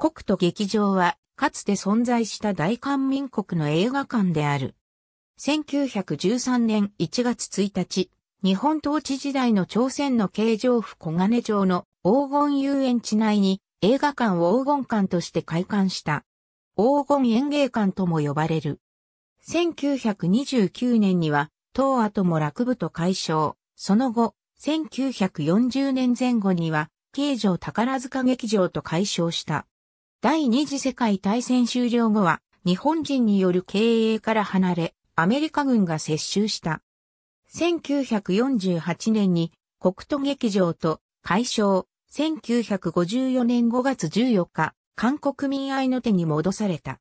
国都劇場は、かつて存在した大韓民国の映画館である。1913年1月1日、日本統治時代の朝鮮の京城府小金城の黄金遊園地内に映画館を黄金館として開館した。黄金演芸館とも呼ばれる。1929年には、東亜とも落部と解消。その後、1940年前後には、京城宝塚劇場と解消した。第二次世界大戦終了後は、日本人による経営から離れ、アメリカ軍が接収した。1948年に、国都劇場と解消、1954年5月14日、韓国民愛の手に戻された。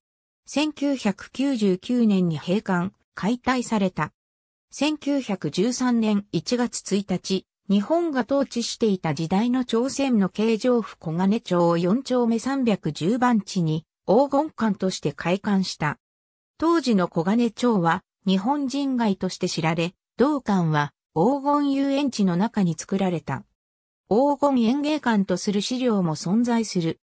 1999年に閉館、解体された。1913年1月1日、日本が統治していた時代の朝鮮の京城府小金町4丁目310番地に黄金館として開館した。当時の小金町は日本人街として知られ、同館は黄金遊園地の中に作られた。黄金園芸館とする資料も存在する。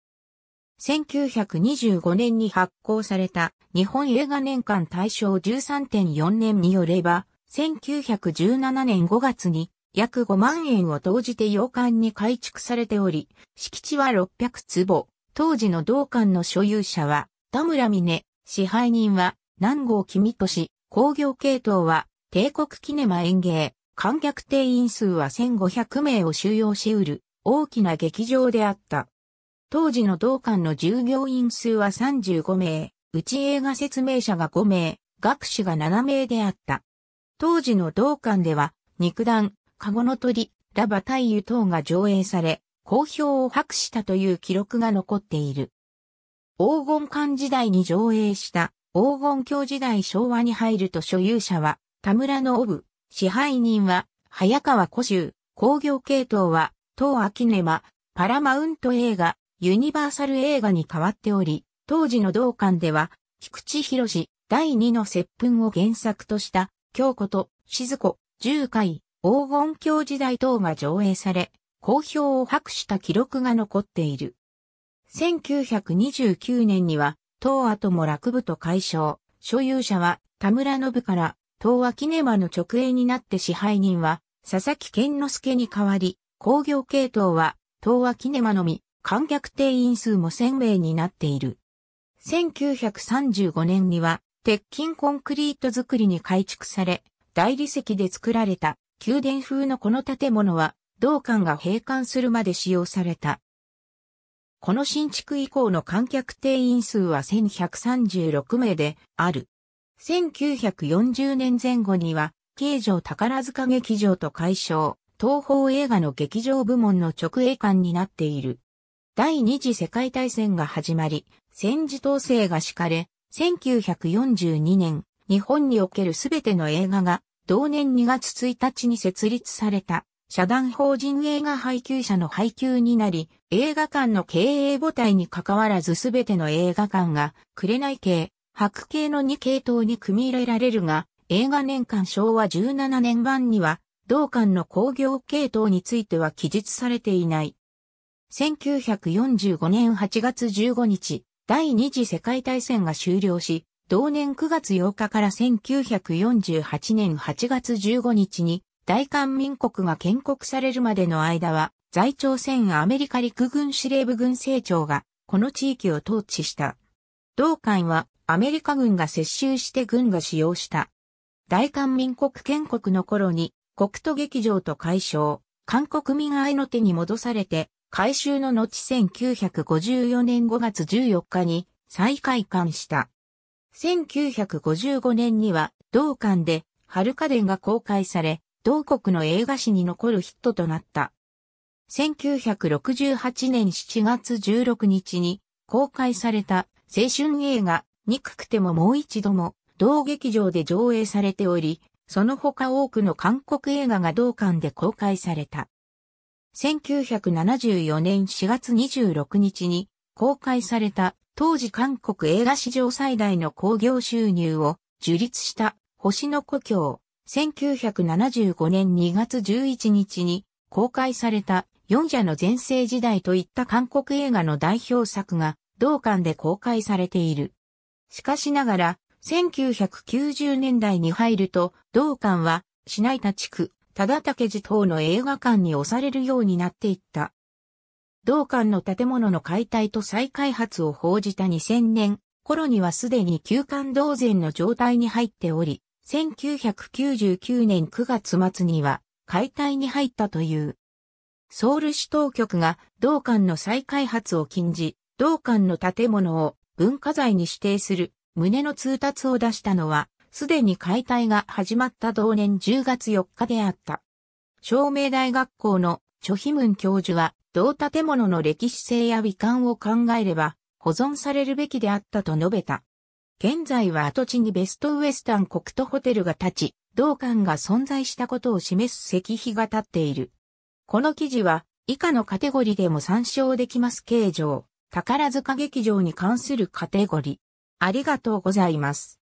1925年に発行された日本映画年間大賞13.4年によれば、1917年5月に約5万円を投じて洋館に改築されており、敷地は600坪。当時の同館の所有者は田村峰、支配人は南郷君俊、工業系統は帝国キネマ園芸、観客定員数は1500名を収容し得る大きな劇場であった。当時の同館の従業員数は35名、うち映画説明者が5名、学士が7名であった。当時の同館では、肉弾、カゴの鳥、ラバ大湯等が上映され、好評を博したという記録が残っている。黄金館時代に上映した黄金鏡時代昭和に入ると所有者は田村のオブ、支配人は早川古州、工業系統は当アキネマ、パラマウント映画、ユニバーサル映画に変わっており、当時の同館では、菊池博士第二の接吻を原作とした、京子と静子、十回、黄金鏡時代等が上映され、好評を博した記録が残っている。1929年には、東亜とも落部と解消、所有者は田村信から、東亜キネマの直営になって支配人は、佐々木健之助に代わり、工業系統は、東亜キネマのみ、観客定員数も1000名になっている。1935年には、鉄筋コンクリート作りに改築され、大理石で作られた宮殿風のこの建物は、道館が閉館するまで使用された。この新築以降の観客定員数は1136名である。1940年前後には、京城宝塚劇場と解消、東方映画の劇場部門の直営館になっている。第二次世界大戦が始まり、戦時統制が敷かれ、1942年、日本におけるすべての映画が同年2月1日に設立された、社団法人映画配給者の配給になり、映画館の経営母体に関わらずすべての映画館が、紅系、白系の2系統に組み入れられるが、映画年間昭和17年版には、同館の工業系統については記述されていない。1945年8月15日、第二次世界大戦が終了し、同年9月8日から1948年8月15日に大韓民国が建国されるまでの間は在朝鮮アメリカ陸軍司令部軍政庁がこの地域を統治した。同会はアメリカ軍が接収して軍が使用した。大韓民国建国の頃に国都劇場と解消、韓国民愛の手に戻されて、改修の後1954年5月14日に再開館した。1955年には同館で春家電が公開され、同国の映画史に残るヒットとなった。1968年7月16日に公開された青春映画、憎くてももう一度も同劇場で上映されており、その他多くの韓国映画が同館で公開された。1974年4月26日に公開された当時韓国映画史上最大の興行収入を樹立した星の故郷。1975年2月11日に公開された四者の前世時代といった韓国映画の代表作が同館で公開されている。しかしながら、1990年代に入ると、同館は、市内田地区、忠武寺等の映画館に押されるようになっていった。同館の建物の解体と再開発を報じた2000年頃にはすでに休館同然の状態に入っており、1999年9月末には解体に入ったという。ソウル市当局が同館の再開発を禁じ、同館の建物を文化財に指定する旨の通達を出したのは、すでに解体が始まった同年10月4日であった。照明大学校のチョ文教授は、同建物の歴史性や美観を考えれば、保存されるべきであったと述べた。現在は跡地にベストウエスタン国都ホテルが建ち、同館が存在したことを示す石碑が立っている。この記事は、以下のカテゴリでも参照できます形状、宝塚劇場に関するカテゴリ。ありがとうございます。